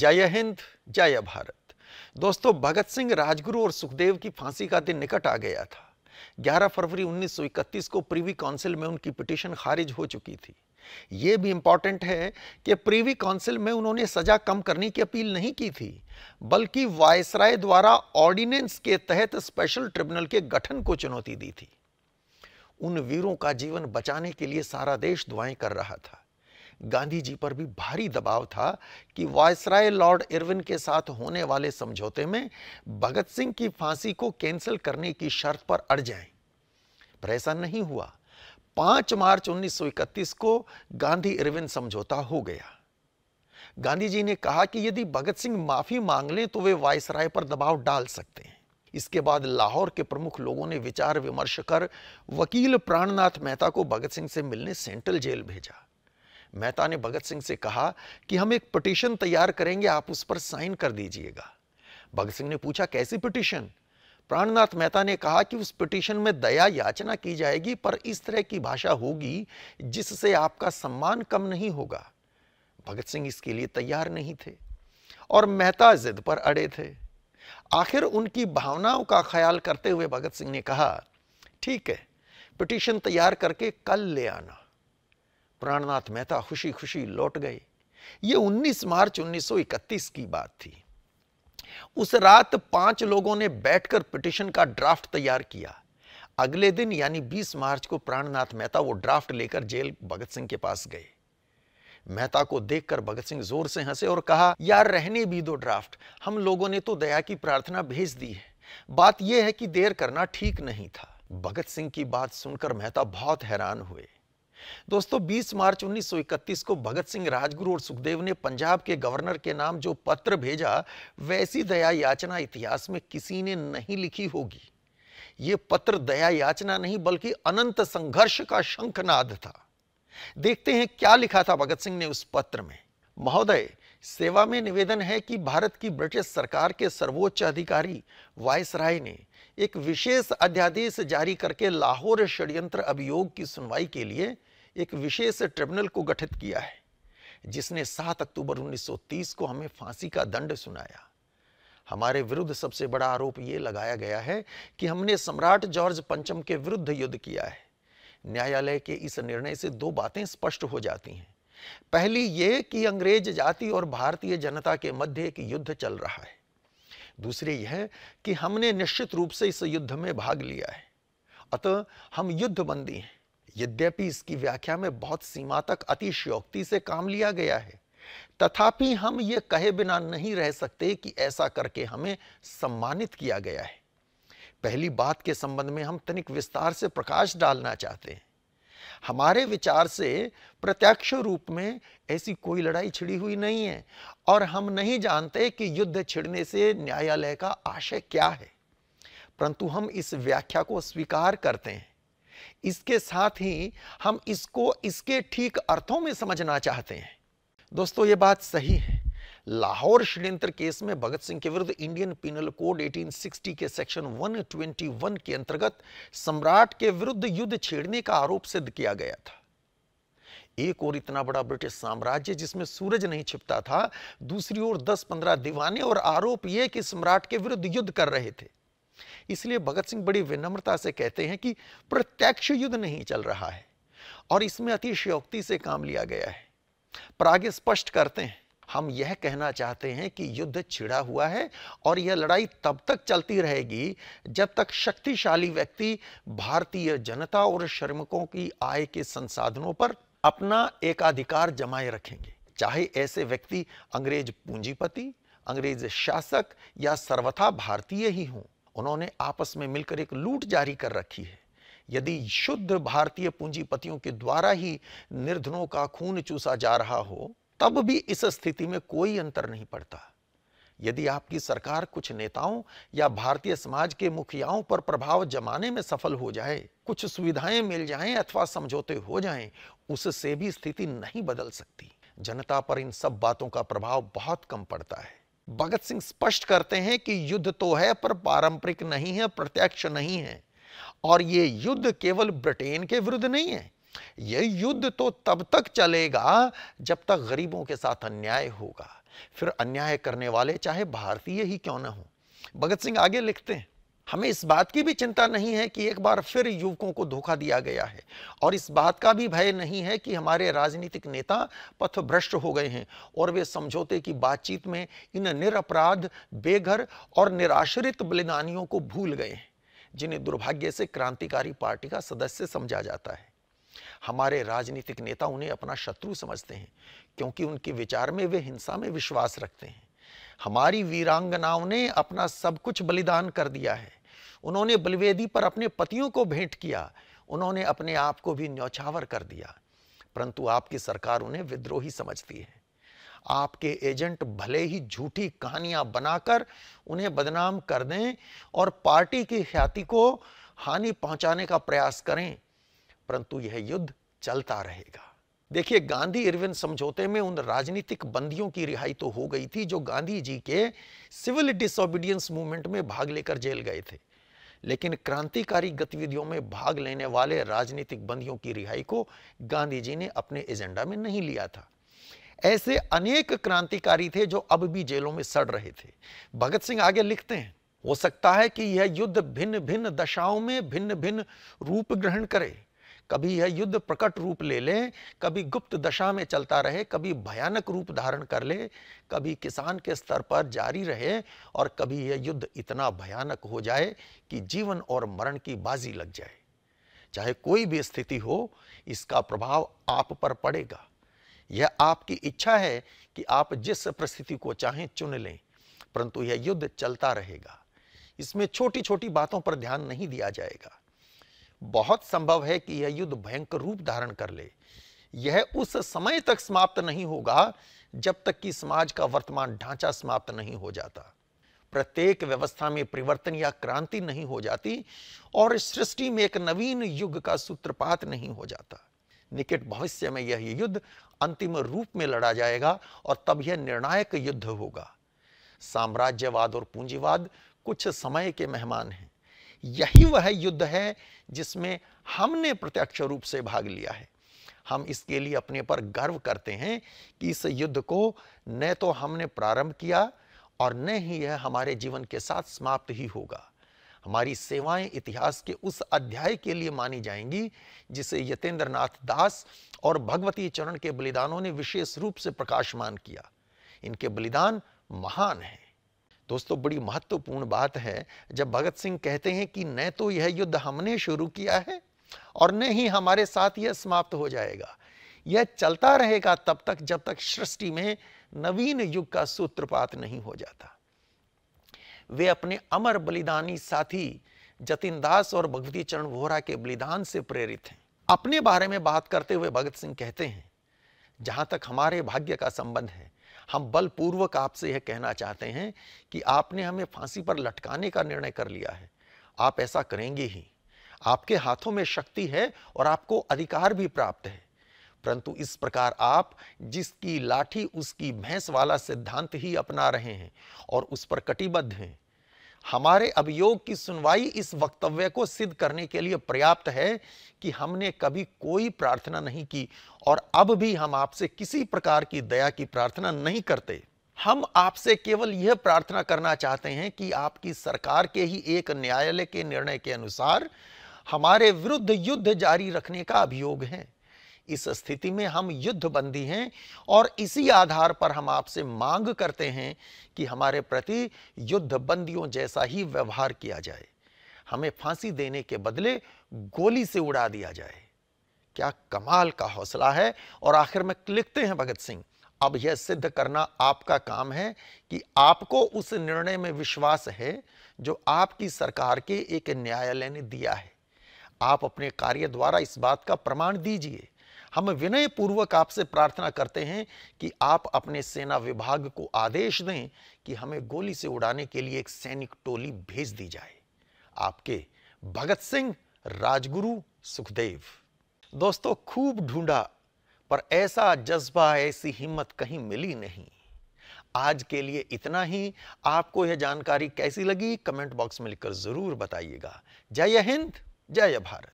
जय हिंद जय भारत दोस्तों भगत सिंह राजगुरु और सुखदेव की फांसी का दिन निकट आ गया था 11 फरवरी 1931 को प्रीवी काउंसिल में उनकी पिटीशन खारिज हो चुकी थी ये भी इंपॉर्टेंट है कि प्रीवी काउंसिल में उन्होंने सजा कम करने की अपील नहीं की थी बल्कि वायसराय द्वारा ऑर्डिनेंस के तहत स्पेशल ट्रिब्यूनल के गठन को चुनौती दी थी उन वीरों का जीवन बचाने के लिए सारा देश दुआएं कर रहा था गांधी जी पर भी भारी दबाव था कि वायसराय लॉर्ड इरविन के साथ होने वाले समझौते में भगत सिंह की फांसी को कैंसिल करने की शर्त पर अड़ जाएं। पर ऐसा नहीं हुआ 5 मार्च 1931 को गांधी इरविन समझौता हो गया गांधी जी ने कहा कि यदि भगत सिंह माफी मांग लें तो वे वायसराय पर दबाव डाल सकते हैं इसके बाद लाहौर के प्रमुख लोगों ने विचार विमर्श कर वकील प्राणनाथ मेहता को भगत सिंह से मिलने सेंट्रल जेल भेजा मेहता ने भगत सिंह से कहा कि हम एक पटिशन तैयार करेंगे आप उस पर साइन कर दीजिएगा भगत सिंह ने पूछा कैसी पटिशन प्राणनाथ मेहता ने कहा कि उस पिटिशन में दया याचना की जाएगी पर इस तरह की भाषा होगी जिससे आपका सम्मान कम नहीं होगा भगत सिंह इसके लिए तैयार नहीं थे और मेहता जिद पर अड़े थे आखिर उनकी भावनाओं का ख्याल करते हुए भगत सिंह ने कहा ठीक है पिटिशन तैयार करके कल ले आना प्राणनाथ मेहता खुशी खुशी लौट गए ये 19 मार्च 1931 की बात थी उस रात पांच लोगों ने बैठकर पिटिशन का ड्राफ्ट तैयार किया अगले दिन यानी 20 मार्च को प्राणनाथ मेहता वो ड्राफ्ट लेकर जेल भगत सिंह के पास गए मेहता को देखकर भगत सिंह जोर से हंसे और कहा यार रहने भी दो ड्राफ्ट हम लोगों ने तो दया की प्रार्थना भेज दी है बात यह है कि देर करना ठीक नहीं था भगत सिंह की बात सुनकर मेहता बहुत हैरान हुए दोस्तों 20 मार्च 1931 को भगत सिंह राजगुरु और सुखदेव ने पंजाब के गवर्नर के नाम जो पत्र भेजा वैसी दया याचना इतिहास में किसी ने नहीं लिखी होगी ये पत्र दया याचना नहीं बल्कि अनंत संघर्ष का शंखनाद था देखते हैं क्या लिखा था भगत सिंह ने उस पत्र में महोदय सेवा में निवेदन है कि भारत की ब्रिटिश सरकार के सर्वोच्च अधिकारी वायसराय ने एक विशेष अध्यादेश जारी करके लाहौर षड्यंत्र अभियोग की सुनवाई के लिए एक विशेष ट्रिब्यूनल को गठित किया है जिसने 7 अक्टूबर 1930 को हमें फांसी का दंड सुनाया हमारे विरुद्ध सबसे बड़ा आरोप ये लगाया गया है कि हमने सम्राट जॉर्ज पंचम के विरुद्ध युद्ध किया है न्यायालय के इस निर्णय से दो बातें स्पष्ट हो जाती हैं पहली ये कि अंग्रेज जाति और भारतीय जनता के मध्य एक युद्ध चल रहा है दूसरी यह कि हमने निश्चित रूप से इस युद्ध में भाग लिया है अतः हम युद्ध बंदी हैं यद्यपि इसकी व्याख्या में बहुत सीमा तक अतिशयोक्ति से काम लिया गया है तथापि हम ये कहे बिना नहीं रह सकते कि ऐसा करके हमें सम्मानित किया गया है पहली बात के संबंध में हम तनिक विस्तार से प्रकाश डालना चाहते हैं हमारे विचार से प्रत्यक्ष रूप में ऐसी कोई लड़ाई छिड़ी हुई नहीं है और हम नहीं जानते कि युद्ध छिड़ने से न्यायालय का आशय क्या है परंतु हम इस व्याख्या को स्वीकार करते हैं इसके साथ ही हम इसको इसके ठीक अर्थों में समझना चाहते हैं दोस्तों ये बात सही है लाहौर षड्यंत्र केस में भगत सिंह के विरुद्ध इंडियन पिनल कोड 1860 के सेक्शन 121 के अंतर्गत सम्राट के विरुद्ध युद्ध छेड़ने का आरोप सिद्ध किया गया था एक और इतना बड़ा ब्रिटिश साम्राज्य जिसमें सूरज नहीं छिपता था दूसरी ओर 10-15 दीवाने और आरोप यह कि सम्राट के विरुद्ध युद्ध कर रहे थे इसलिए भगत सिंह बड़ी विनम्रता से कहते हैं कि प्रत्यक्ष युद्ध नहीं चल रहा है और इसमें अतिशयोक्ति से काम लिया गया है पर स्पष्ट करते हैं हम यह कहना चाहते हैं कि युद्ध छिड़ा हुआ है और यह लड़ाई तब तक चलती रहेगी जब तक शक्तिशाली व्यक्ति भारतीय जनता और श्रमिकों की आय के संसाधनों पर अपना एकाधिकार जमाए रखेंगे चाहे ऐसे व्यक्ति अंग्रेज पूंजीपति अंग्रेज शासक या सर्वथा भारतीय ही हों उन्होंने आपस में मिलकर एक लूट जारी कर रखी है यदि शुद्ध भारतीय पूंजीपतियों के द्वारा ही निर्धनों का खून चूसा जा रहा हो तब भी इस स्थिति में कोई अंतर नहीं पड़ता यदि आपकी सरकार कुछ नेताओं या भारतीय समाज के मुखियाओं पर प्रभाव जमाने में सफल हो जाए कुछ सुविधाएं मिल जाएं अथवा समझौते हो जाएं, उससे भी स्थिति नहीं बदल सकती जनता पर इन सब बातों का प्रभाव बहुत कम पड़ता है भगत सिंह स्पष्ट करते हैं कि युद्ध तो है पर पारंपरिक नहीं है प्रत्यक्ष नहीं है और ये युद्ध केवल ब्रिटेन के विरुद्ध नहीं है ये युद्ध तो तब तक चलेगा जब तक गरीबों के साथ अन्याय होगा फिर अन्याय करने वाले चाहे भारतीय ही क्यों ना हो भगत सिंह आगे लिखते हैं हमें इस बात की भी चिंता नहीं है कि एक बार फिर युवकों को धोखा दिया गया है और इस बात का भी भय नहीं है कि हमारे राजनीतिक नेता पथ भ्रष्ट हो गए हैं और वे समझौते की बातचीत में इन निरअपराध बेघर और निराश्रित बलिदानियों को भूल गए हैं जिन्हें दुर्भाग्य से क्रांतिकारी पार्टी का सदस्य समझा जाता है हमारे राजनीतिक नेता उन्हें अपना शत्रु समझते हैं क्योंकि उनके विचार में वे हिंसा में विश्वास रखते हैं हमारी वीरांगनाओं ने अपना सब कुछ बलिदान कर दिया है उन्होंने बलवेदी पर अपने पतियों को भेंट किया उन्होंने अपने आप को भी न्यौछावर कर दिया परंतु आपकी सरकार उन्हें विद्रोही समझती है आपके एजेंट भले ही झूठी कहानियां बनाकर उन्हें बदनाम कर दें और पार्टी की ख्याति को हानि पहुंचाने का प्रयास करें परंतु यह युद्ध चलता रहेगा देखिए गांधी इरविन समझौते में उन राजनीतिक बंदियों की रिहाई तो हो गई थी जो गांधी जी के सिविल डिसोबीडियंस मूवमेंट में भाग लेकर जेल गए थे लेकिन क्रांतिकारी गतिविधियों में भाग लेने वाले राजनीतिक बंदियों की रिहाई को गांधी जी ने अपने एजेंडा में नहीं लिया था ऐसे अनेक क्रांतिकारी थे जो अब भी जेलों में सड़ रहे थे भगत सिंह आगे लिखते हैं हो सकता है कि यह युद्ध भिन्न भिन्न दशाओं में भिन्न भिन्न रूप ग्रहण करे कभी यह युद्ध प्रकट रूप ले ले कभी गुप्त दशा में चलता रहे कभी भयानक रूप धारण कर ले कभी किसान के स्तर पर जारी रहे और कभी यह युद्ध इतना भयानक हो जाए कि जीवन और मरण की बाजी लग जाए चाहे कोई भी स्थिति हो इसका प्रभाव आप पर पड़ेगा यह आपकी इच्छा है कि आप जिस परिस्थिति को चाहें चुन लें परंतु यह युद्ध चलता रहेगा इसमें छोटी छोटी बातों पर ध्यान नहीं दिया जाएगा बहुत संभव है कि यह युद्ध भयंकर रूप धारण कर ले यह उस समय तक समाप्त नहीं होगा जब तक कि समाज का वर्तमान ढांचा समाप्त नहीं हो जाता प्रत्येक व्यवस्था में परिवर्तन या क्रांति नहीं हो जाती और सृष्टि में एक नवीन युग का सूत्रपात नहीं हो जाता निकट भविष्य में यह युद्ध अंतिम रूप में लड़ा जाएगा और तब यह निर्णायक युद्ध होगा साम्राज्यवाद और पूंजीवाद कुछ समय के मेहमान हैं यही वह युद्ध है जिसमें हमने प्रत्यक्ष रूप से भाग लिया है हम इसके लिए अपने पर गर्व करते हैं कि इस युद्ध को न तो हमने प्रारंभ किया और न ही यह हमारे जीवन के साथ समाप्त ही होगा हमारी सेवाएं इतिहास के उस अध्याय के लिए मानी जाएंगी जिसे यतेंद्र नाथ दास और भगवती चरण के बलिदानों ने विशेष रूप से प्रकाशमान किया इनके बलिदान महान हैं दोस्तों बड़ी महत्वपूर्ण बात है जब भगत सिंह कहते हैं कि न तो यह युद्ध हमने शुरू किया है और न ही हमारे साथ यह समाप्त हो जाएगा यह चलता रहेगा तब तक जब तक सृष्टि में नवीन युग का सूत्रपात नहीं हो जाता वे अपने अमर बलिदानी साथी जतिन दास और भगवती चरण वोहरा के बलिदान से प्रेरित हैं अपने बारे में बात करते हुए भगत सिंह कहते हैं जहां तक हमारे भाग्य का संबंध है हम बलपूर्वक आपसे यह कहना चाहते हैं कि आपने हमें फांसी पर लटकाने का निर्णय कर लिया है आप ऐसा करेंगे ही आपके हाथों में शक्ति है और आपको अधिकार भी प्राप्त है परंतु इस प्रकार आप जिसकी लाठी उसकी भैंस वाला सिद्धांत ही अपना रहे हैं और उस पर कटिबद्ध हैं हमारे अभियोग की सुनवाई इस वक्तव्य को सिद्ध करने के लिए पर्याप्त है कि हमने कभी कोई प्रार्थना नहीं की और अब भी हम आपसे किसी प्रकार की दया की प्रार्थना नहीं करते हम आपसे केवल यह प्रार्थना करना चाहते हैं कि आपकी सरकार के ही एक न्यायालय के निर्णय के अनुसार हमारे विरुद्ध युद्ध जारी रखने का अभियोग है इस स्थिति में हम युद्ध बंदी हैं और इसी आधार पर हम आपसे मांग करते हैं कि हमारे प्रति युद्धबंदियों जैसा ही व्यवहार किया जाए हमें फांसी देने के बदले गोली से उड़ा दिया जाए क्या कमाल का हौसला है और आखिर में लिखते हैं भगत सिंह अब यह सिद्ध करना आपका काम है कि आपको उस निर्णय में विश्वास है जो आपकी सरकार के एक न्यायालय ने दिया है आप अपने कार्य द्वारा इस बात का प्रमाण दीजिए हम विनय पूर्वक आपसे प्रार्थना करते हैं कि आप अपने सेना विभाग को आदेश दें कि हमें गोली से उड़ाने के लिए एक सैनिक टोली भेज दी जाए आपके भगत सिंह राजगुरु सुखदेव दोस्तों खूब ढूंढा पर ऐसा जज्बा ऐसी हिम्मत कहीं मिली नहीं आज के लिए इतना ही आपको यह जानकारी कैसी लगी कमेंट बॉक्स में लिखकर जरूर बताइएगा जय हिंद जय भारत